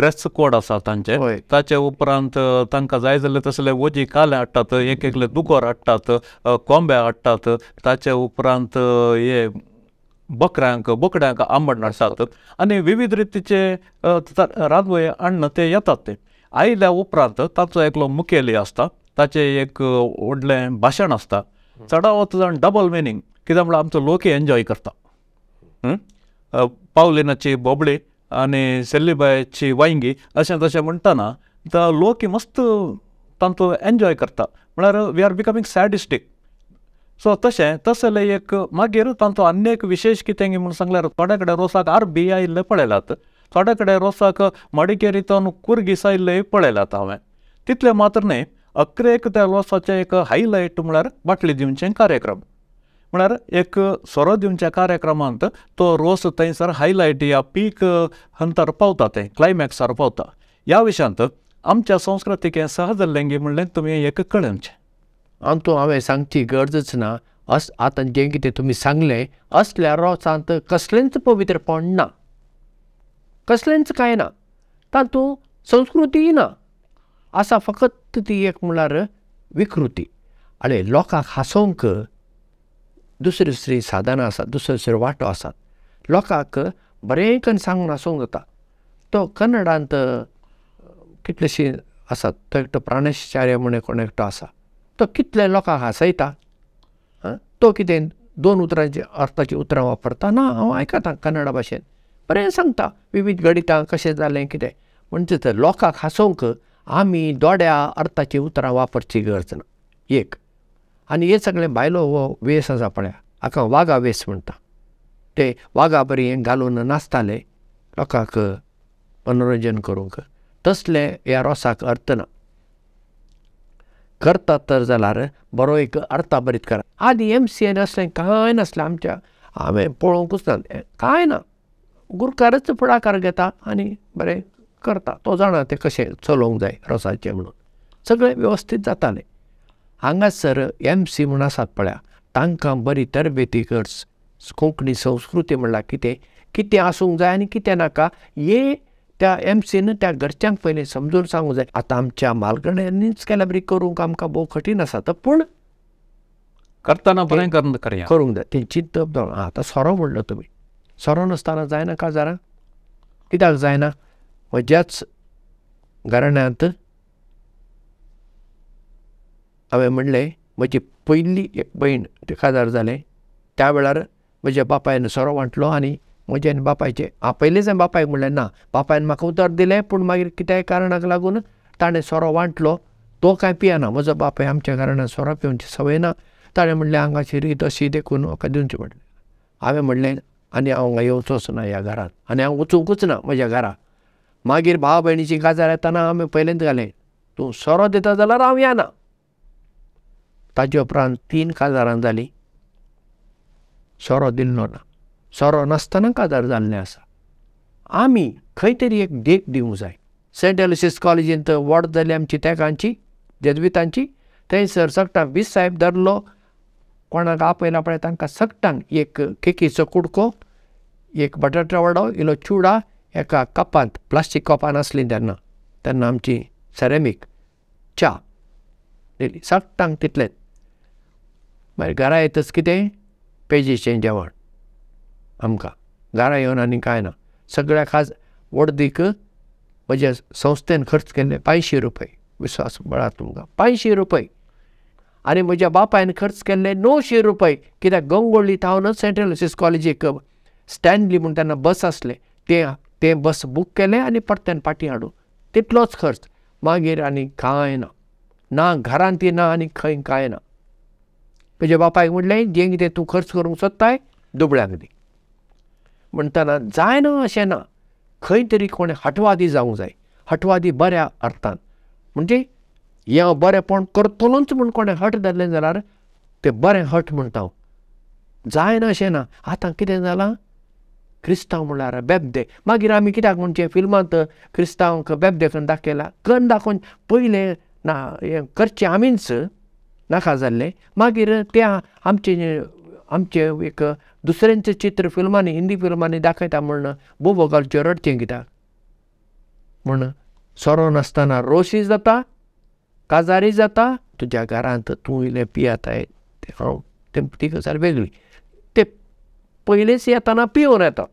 ड्रेस कोड आसा तांचे ताचे उपरांत तांकां जाय जाल्ले तसले वजी काले हाडटात एक एकले दुकोर हाडटात कोंबे हाडटात ताचे उपरांत हे बकऱ्यांक बोकड्यांक आंबण हाडटात आनी विविध रितीचे रानवय अण्ण ते येतात ते आयल्या उपरांत ताचो एकलो मुखेली आसता ताचे एक व्हडलें भाशण आसता चडाव जाण डबल मिनींग कित्याक म्हळ्यार आमचो लोक एन्जॉय करता पावलिनाची बोबडी आनी सेल्लीबायची वांयगी अशें तशें म्हणटना लोक मस्त तांचो एन्जॉय करता म्हळ्यार we are becoming sadistic so तशें जाल्यार एक मागीर तांचो आनी एक विशेश कितें म्हूण सांगल्यार थोड्या कडेन रोसाक आर बी आयिल्ले पळयल्यात थोडे रोसाक मडिकेरीतून कुर्गी सायिल्ले पळयलात हांवें तितले मात्र न्ही अक्रेक त्या रोसाचे एक हायलायट म्हळ्यार बाटली दिवचें कार्यक्रम म्हळ्यार एक सोरो दिवच्या कार्यक्रमांत तो रोस थंयसर हायलायट या पीक हंतर पावता ते क्लायमॅक्सार पावता ह्या विशयांत आमच्या संस्कृतीक हें सहज लेंगी म्हणलें तुमी एक कळमचें अंतू हांवें सांगची गरजच ना अस आतां जें कितें तुमी सांगलें असल्या रोसांत कसलेंच पवित्रपण ना कसल्यांचं काय ना तातूं संस्कृतीय ना आसा फकत ती एक म्हणल्यार विकृती आनी लोकांक हांसोवंक दुसरी दुसरी साधनां आसात दुसरे दुसरे वांटो आसात लोकांक बरें कन्न सांगून हांसोवंक जाता तो कन्नडांत कितलेशी आसात तो एकटो प्राणेशचार्य म्हण कोण एकटो आसा तो कितले लोकांक हांसयता तो कितें दोन उतरांचे अर्थाची उतरां वापरता ना हांव आयकतां कन्नडा भाशेन बरें सांगता विविध गणितां कशें जालें कितें म्हणजे तर लोकांक हांसोवंक आमी दोड्या अर्थाचीं उतरां वापरची गरज ना एक आनी हे सगळे बायलो हो वेस आसा पळय हाका वागा वेस म्हणटा ते वागा बरी हें घालून नाचताले लोकांक मनोरंजन करूंक तसले ह्या रोसाक अर्थ ना करता तर जाल्यार बरो एक अर्था बरीत करा आदी एम सी एन असलें कांय नासलें आमच्या हांवें पळोवंकूच ना कांय ना गुरुकारच पुढाकार घेता आणि बरे करता तो जाणा तें कशें चलोवंक जाय रसाचे म्हणून सगळे व्यवस्थित जातालें हांगासर एम सी म्हण आसात पळया तांकां बरी तरबेती करस कोंकणी संस्कृती म्हणल्यार कितें कितें आसूंक जाय आनी कितें नाका हे त्या एम सीन त्या घरच्यांक पयलीं समजून सांगूंक जाय आतां आमच्या मालगण्यांनीच बरी करूंक आमकां भोव कठीण आसा तर पूण करताना बरें करूंक जाय तेंची चिंतप आतां सोरो म्हणलो तुमी सोरो नासतना जायना काजारां कित्याक जायना म्हज्याच घराण्यांत हांवें म्हणलें म्हजी पयली एक भयण ती काजार जालें त्या वेळार म्हज्या बापायन सोरो वांटलो आनी म्हजे आनी बापायचें आपयलेंच हांवें बापायक म्हणलें ना बापायन म्हाका उतर दिलें पूण मागीर कित्याय कारणाक लागून ताणें सोरो वांटलो तो कांय पियेना म्हजो बापाय आमच्या घराण्यांत सोरो पिवनची संवय ना ताणें म्हणलें हांगा शिरी तशी देखून म्हाका दिवची म्हणलें हांवें म्हणलें आणि हांव हांगा येवचोच ना ह्या घरांत आनी हांव वचूंकच ना म्हज्या घरा मागीर भाव भयणीची काजार येताना आमी पयलेंच घालें तूं सोरो दिता जाल्यार हांव येना ताजे उपरांत तीन काजारां जालीं सोरो दिल्लो ना सोरो नासतना काजार जाल्लें आसा आमी खंय तरी एक देख दिवंक जाय सेंट एलिसीस कॉलेजीन थंय व्हड जाली आमची तेकांची जेजवितांची थंय सरसकटां वीस सायब धरलो कोणाक आपयला पळय तांकां सकटांक एक केकीचो कुडको एक बटाटा वडो इलो चुडा एका कपांत प्लास्टीक कपान आसली तेन्ना तेन्ना आमची सेरेमीक च्या दिली सट्टांक तितलेंच मागीर घरा येतच कितें पेजीचें जेवण आमकां घरा येवन आनी कांय ना सगळ्या खास वर्दीक म्हज्या संस्थेन खर्च केल्ले पांयशीं रुपय विश्वास बळा तुमकां पांयशीं रुपय आनी म्हज्या बापायन खर्च केल्ले णवशीं रुपय कित्याक गंगोळी थावनच सेंट्रल मिसीस कॉलेजीक स्टँडली म्हणून त्यांना बस असले ते ते बस बुक केले आणि परत्यान पाठी हाडू तितलोच खर्च मागीर आनी कांय ना ना घरांत ती ना आनी खंय कांय ना म्हज्या बापायक म्हणलें जें कितें तूं खर्च करूंक सोदताय दुबळ्याक दी म्हणटना जायना अशें ना खंय तरी कोणें हटवादी जावंक जाय हटवादी बऱ्या अर्थान म्हणजे हें हांव बरेंपण करतलोच म्हूण कोणें हट धरलें जाल्यार तें बरें हट म्हणटा हांव जायना अशें ना आतां कितें जालां क्रिस्तांव म्हणल्यार बेबदे मागीर आमी कित्याक म्हणचे फिल्मांत क्रिस्तांवक बेबदे करून दाखयला कन दाखोवन पहिले ना हे करचे आमीच नाका जाल्लें मागीर ते आमचे एक दुसऱ्यांचे चित्र फिल्मांनी हिंदी फिल्मांनी दाखयता म्हण बोबो बुभोकाचं रडचे कित्याक म्हण रोशी जाता काजारी जाता तुज्या घरांत तूं इले पियाताय ते ती गजाल वेगळी पहिलेच येताना पिवन येता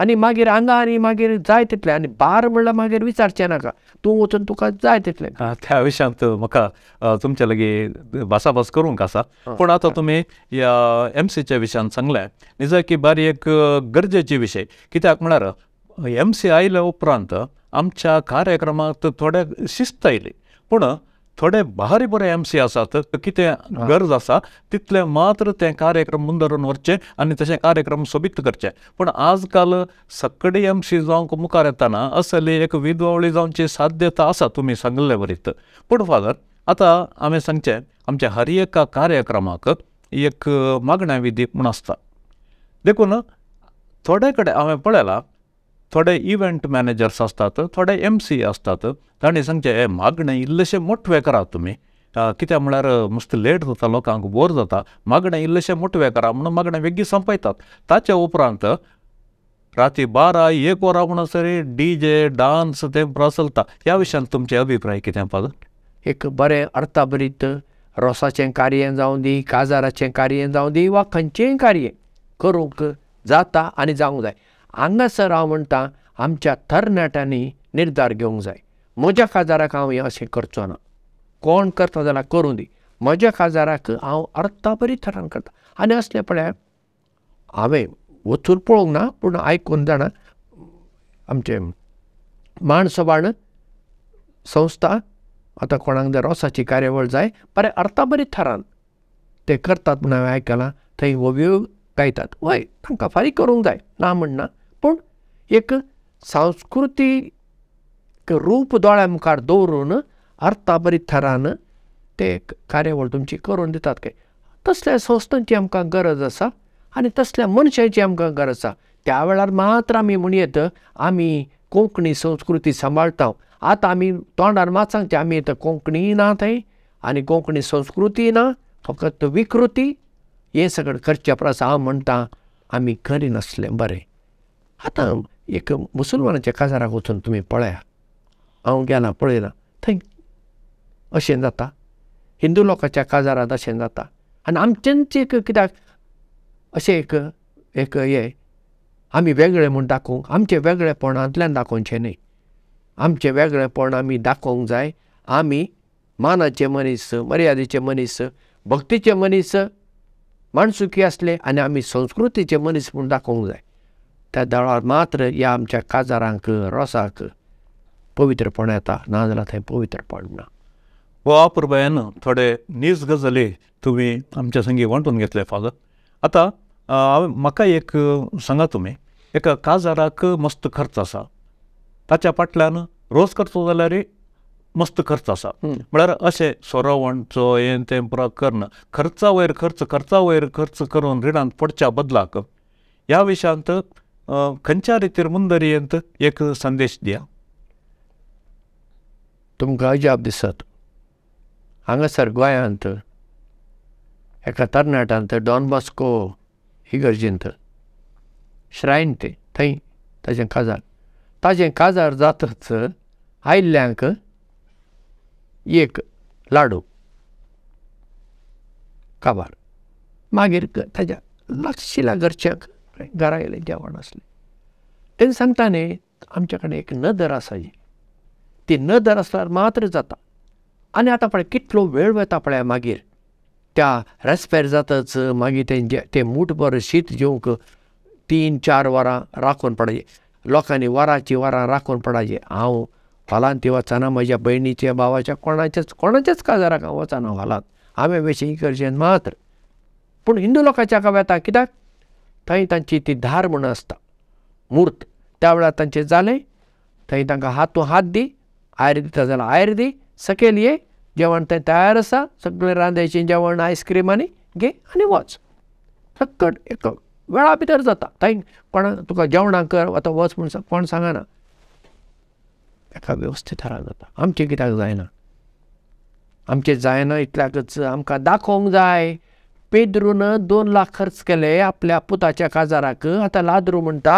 आनी मागीर हांगा आनी मागीर जाय तितले आनी बार म्हणल्यार मागीर विचारचें नाका तूं वचून तुका जाय तितलें त्या विशयांत म्हाका तुमच्या लगे भासाभास करूंक आसा पूण आतां तुमी ह्या एम सीच्या विशयान सांगलें निजा की बारी एक गरजेची विशय कित्याक म्हळ्यार एम सी आयल्या उपरांत आमच्या कार्यक्रमांत थोड्या शिस्त आयली पूण थोडे भारी बरे एम सी आसात कितें गरज आसा तितले मात्र ते कार्यक्रम मुंदरून व्हरचे आनी तशें कार्यक्रम सोबीत करचे पूण आज काल सकडी एम सी जावंक मुखार येताना असली एक विदवळी जावची साध्यता आसा तुमी सांगले वरीत पूण फादर आतां हांवें सांगचें आमच्या हर एका कार्यक्रमाक एक मागण्या विधी म्हूण आसता देखून थोडे कडेन हांवें पळयलां थोडे इव्हेंट मॅनेजर्स असतात थोडे एम सी असतात ताणी सांगचे हे मागणें इल्लेशें मोठवें करात तुमी कित्या म्हळ्यार मस्त लेट जाता लोकांक बोर जाता मागणें इल्लेशें मोठवें करा म्हणून मागणें वेगळी संपयतात ताच्या उपरांत राती बारा एक वरां सरी डी जे डान्स ते प्रसलता ह्या विशयान तुमचे अभिप्राय कितें पाद एक बरें अर्थाबरीत रोसाचें कार्य जावं दी काजाराचें कार्य जावं दी वा खंयचेंय कार्य करूंक जाता आनी जावंक जाय हांगासर हांव म्हणटा आमच्या तरणाट्यांनी निर्धार घेवंक जाय म्हज्या खाजाराक हांव हें अशें करचो ना कोण करता जाल्यार करूं दी म्हज्या खाजाराक हांव अर्था बरी तरान करता आनी असले पळयार हांवें वचून पळोवंक ना पूण आयकून जाणा आमचे माणसवाण संस्था आतां कोणाक जर रोसाची कार्यावळ जाय बरें अर्था बरी थारान ते करतात म्हूण हांवें आयकलां थंय होव्यो गायतात वय तांकां फारीक करूंक जाय ना म्हणना पूण एक सांस्कृतिक रूप दोळ्या मुखार दवरून अर्था बरी थरान ते कार्यावळ तुमची करून दितात काय तसल्या संस्थांची आमकां गरज आसा आनी तसल्या मनशांची आमकां गरज आसा त्या वेळार मात्र आमी म्हणयेत आमी कोंकणी संस्कृती सांबाळटा आतां आमी तोंडार मात सांगचे आमी आतां कोंकणी ना थंय आनी कोंकणी संस्कृती ना फकत विकृती हे सगळें करचे परस हांव म्हणटा आमी करिनासलें बरें आता एक मुसलमानाच्या काजाराक वचून तुम्ही पळया हांव गेलां पळयलां थंय अशें जाता हिंदू लोकांच्या काजारांत अशें जाता आनी आमच्यांच एक कित्याक अशें एक एक हें आमी वेगळे म्हूण दाखोवंक आमचे वेगळेपणांतल्यान दाखोवचें न्ही आमचें वेगळेपण आमी दाखोवंक जाय आमी मानाचे मनीस मर्यादेचे मनीस भक्तीचे मनीस माणसुकी आसले आनी आमी संस्कृतीचे मनीस म्हूण दाखोवंक जाय त्या मात्र या आमच्या काजारांक रोसाक पवित्रपण येता नाजाल्यार थंय पवित्रपण ना हो थोडे नीज गजाली तुमी आमच्या संगी वांटून घेतले फादर आतां म्हाका एक सांगा तुमी एका काजाराक मस्त खर्च आसा ताच्या फाटल्यान रोस करचो जाल्यार मस्त खर्च आसा म्हळ्यार अशें चो हें तें पुरा करना खर्चा वयर खर्च खर्चा वयर खर्च करून रिणांत पडच्या बदलाक ह्या विशयांत கஞ்சாரை ಮುಂದರಿಯಂತ एक संदेश द्या तुमकां अजाप दिसत हांगासर गोंयांत एका तरणाट्यांत डॉन बॉस्को इगर्जींत श्रायन ते थंय ताजें काजार ताजें काजार जातच आयिल्ल्यांक एक लाडू काबार मागीर ताज्या लक्षिला घरच्यांक घरा जेवण असले त्यांनी सांगता न्ही आमच्याकडे एक नदर असायची ती नदर असल्यावर मात्र जाता आणि आता पळय कितलो वेळ वता पळय मागीर त्या रस्प्यार जातच मागीर ते जे तें मूठभर शीत जेवंक तीन चार वरां राखून पडाय लोकांनी वरांची वरां राखून पडायचे हांव हॉलांत ती वचना म्हज्या भयणीच्या बाबाच्या कोणाच्याच कोणाच्याच काजाराक वचना हॉलांत हांवें वेशीं करचें मात्र पूण हिंदू लोकांच्या हाका वेता कित्याक थंय तांची ती धार म्हणून आसता मूर्त त्या वेळार तांचें जालें थंय तांकां हातूंत हात दी आयर दिता जाल्यार आयर दी सकयल ये जेवण थंय तयार आसा सगळें रांदचें जेवण आयस्क्रीम आनी घे आनी वच सकट एक वेळा भितर जाता थंय कोणाक तुका जेवणाक कर आतां वच म्हूण कोण सांगना एका वेवस्थीत हारान जाता आमचें कित्याक जायना आमचें जायना इतल्याकच आमकां दाखोवंक जाय पेद्रून दोन लाख खर्च केले आपल्या पुताच्या काजाराक आता लाद्रू म्हणटा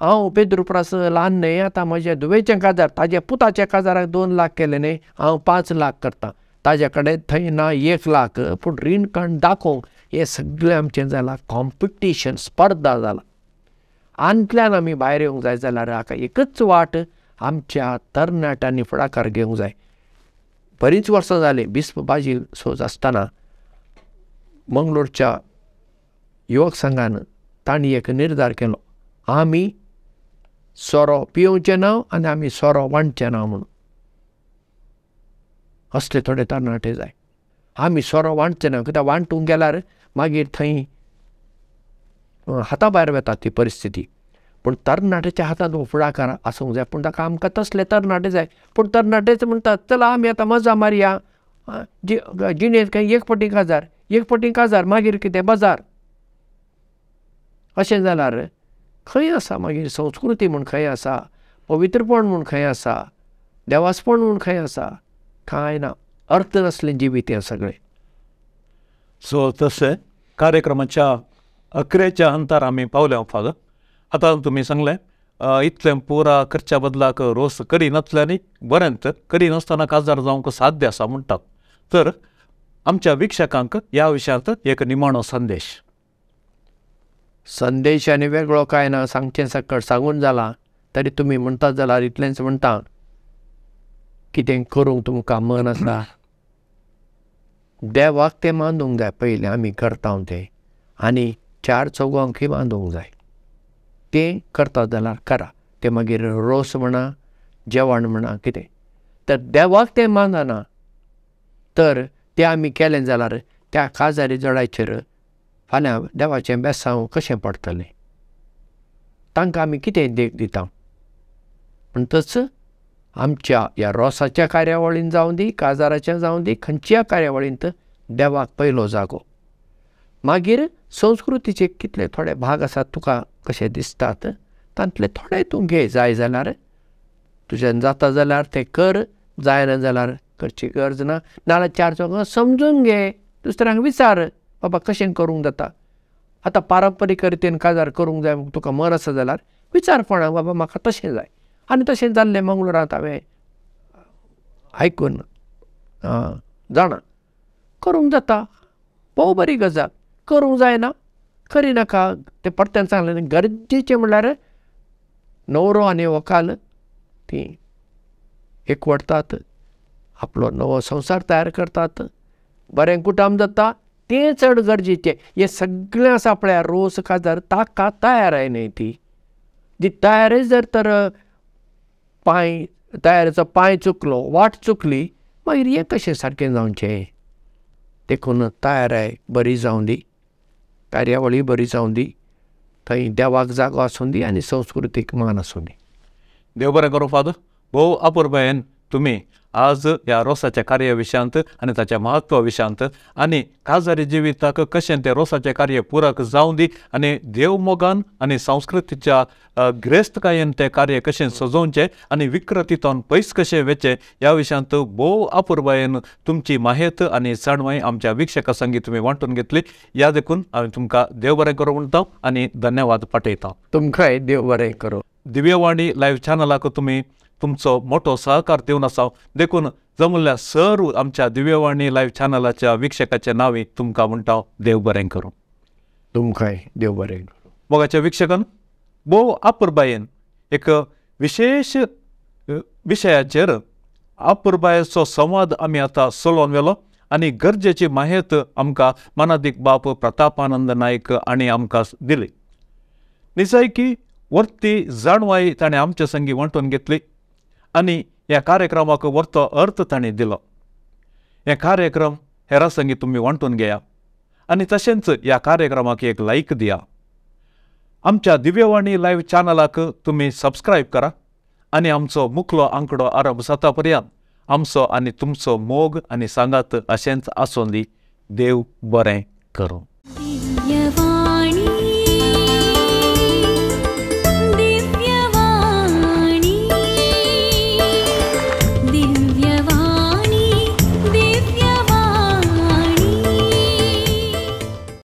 हांव पेद्रू प्रास ल्हान न्हय आतां म्हज्या धुवेचें काजार ताज्या पुताच्या काजाराक दोन लाख केले न्हय हांव पांच लाख करता ताजे कडेन थंय ना एक लाख पूण काण दाखोवंक हे सगळें आमचें जालां कॉम्पिटिशन स्पर्धा झाला आंतल्यान आमी भायर येवंक जाय जाल्यार हाका एकच वाट आमच्या तरणाट्यांनी फुडाकार घेवंक जाय बरींच वर्सां जालीं बिस्प बाजी सोज आसतना मंगळूरच्या युवक संघानं तांणी एक निर्धार केलो आम्ही सोरो पियोवचें नांव आनी आमी सोरो वांटचें नांव म्हणून असले थोडे तरणाटे जाय आमी सोरो वांटचें नाव कित्याक वांटूंक गेल्यार मागीर थंय हाता भायर वेता ती परिस्थिती पूण तरणाट्याच्या हातांत हो म्हणजे फुडाकार आसूंक जाय पूण ताका आमकां तसले तरणाटे जाय पूण तरणाटेच म्हणटात चला आमी आतां मजा मारया जी जिणेंत काय एक पटी गजार एक पटी काजार मागीर कितें बाजार अशें जाल्यार खंय आसा मागीर संस्कृती म्हूण खंय आसा पवित्रपण म्हूण खंय आसा देवासपण म्हूण खंय आसा कांय ना अर्थ नासलें जिवीत हें सगळें सो तशें कार्यक्रमाच्या अकरेच्या अंतर आमी पावले फादर आतां तुमी सांगलें इतलें पुरा करच्या बदलाक रोस करिनासल्यानी बरें तर करिनासतना काजार जावंक साध्य आसा म्हणटात तर आमच्या वीक्षकांक या विषयात एक निमाणो संदेश संदेश आनी वेगळो काय ना सांगचे सकट सांगून जाला तरी तुमी म्हणटात जाल्यार इतलेंच म्हणटा कितें करूंक तुमकां मन आसा देवाक तें बांदूंक जाय पयलें आमी करता तें आनी चार चौगांकूय बांदूंक जाय तें करता जाल्यार करा तें मागीर रोस म्हणा जेवण म्हणा कितें तर देवाक तें मानना तर तें आमी केलें जाल्यार त्या काजारी जडाचेर फाल्यां देवाचें बेसांव कशें पडटलें तांकां आमी कितें देख दिता म्हणटच आमच्या ह्या रोसाच्या कार्यावळींत जावं दी काजाराच्या जावं दी खंयच्या कार्यावळींत देवाक पयलो जागो मागीर संस्कृतीचे कितले थोडे भाग आसात तुका कशे दिसतात तांतले थोडे तूं घे जाय जाल्यार तुज्यान जाता जाल्यार ते कर जायना जाल्यार करची गरज ना नाल्या चार चौक समजून घे दुसऱ्यांक विचार बाबा कशें करूंक जाता आतां पारंपारीक रितीन काजार करूंक जाय तुका मन आसा जाल्यार विचार कोणाक बाबा म्हाका तशें जाय आनी तशें जाल्लें मंगळुरांत हांवें आयकून जाणा करूंक जाता भोव बरी गजाल करूंक जायना करिनाका तें परत्यान सांगलें न्ही गरजेचें म्हणल्यार नवरो आनी वकाल ती एकवटतात आपलो नवो संसार तयार करतात बरें कुटाम जाता तें चड गरजेचें हें सगळें आसा आपल्या रोस काजार ताका तयार तयाराय न्हय ती जी तयारी जर तर पांय तयारेचो पांय चुकलो वाट चुकली मागीर हें कशें सारकें जावचें देखून तयाराय बरी जावं दी कार्यावळी बरी जावं दी थंय देवाक जागो आसूं दी आनी संस्कृतीक मान आसूं दी देव बरें करूं फादर भोव अपुर्बायेन तुमी आज या रोसाच्या विषयांत आणि महत्व विषयांत आणि काजारी जिविताक कशें तें रोसाचे कार्य पूरक जाऊन दी आणि देवमोगान आणि संस्कृतीच्या ग्रेस्तकायेन ते कार्य कशें सजोवचें आणि विकृतीतून पैस कसे वेचे या विषयांत भोव आपुरबायेन तुमची माहेत आणि जाणवाय आमच्या विक्षका तुम्ही तुमी वांटून घेतली या देखून हांवें तुमकां देव बरें करूं म्हणतो आणि धन्यवाद पाठयता तुमकांय देव बरें करूं दिव्यवाणी लाईव्ह चॅनलाक तुम्ही तुमचो मोठो सहकार देऊन आसा देखून जमल्या सर्व आमच्या दिव्यवाणी लाईव्ह चॅनलाच्या विक्षकाचे नावे तुमका म्हणटा देव बरें करू तुमकाय देव बरें करूं मोगाच्या विक्षकान भोव एक विशेष विशयाचेर आपुरबायेचो संवाद आमी आतां चलोवन व्हेलो आनी गरजेची माहित आमकां मनादीक बाप प्रतापानंद नायक आणि आमकां दिली निजायकी वर्ती जाणवाई ताणें आमचे संगी वांटून घेतली आणि या कार्यक्रमाक व्हरतो अर्थ तांणी दिलो हे कार्यक्रम हे संगीत तुम्ही वांटून घेया आणि तशेंच या कार्यक्रमाक एक लाईक दिया आमच्या दिव्यवाणी लाईव्ह चॅनलाक तुम्ही सबस्क्राईब करा आणि आमचो मुखलो आंकडो आरंभ जाता पर्यंत आमचो आनी तुमचो मोग आणि सांगात असेच असोंदी देव बरें करू